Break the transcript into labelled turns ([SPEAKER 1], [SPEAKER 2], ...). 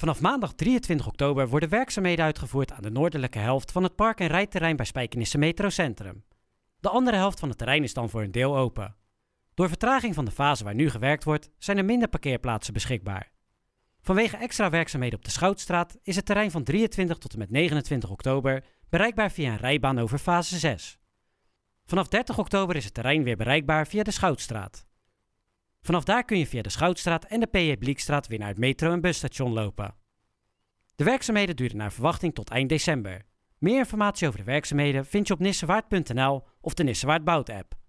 [SPEAKER 1] Vanaf maandag 23 oktober worden werkzaamheden uitgevoerd aan de noordelijke helft van het park- en rijterrein bij Spijkenisse Metrocentrum. De andere helft van het terrein is dan voor een deel open. Door vertraging van de fase waar nu gewerkt wordt, zijn er minder parkeerplaatsen beschikbaar. Vanwege extra werkzaamheden op de Schoutstraat is het terrein van 23 tot en met 29 oktober bereikbaar via een rijbaan over fase 6. Vanaf 30 oktober is het terrein weer bereikbaar via de Schoutstraat. Vanaf daar kun je via de Schoutstraat en de P.J. Bliekstraat weer naar het metro- en busstation lopen. De werkzaamheden duren naar verwachting tot eind december. Meer informatie over de werkzaamheden vind je op nissewaard.nl of de Nissewaard Bout app.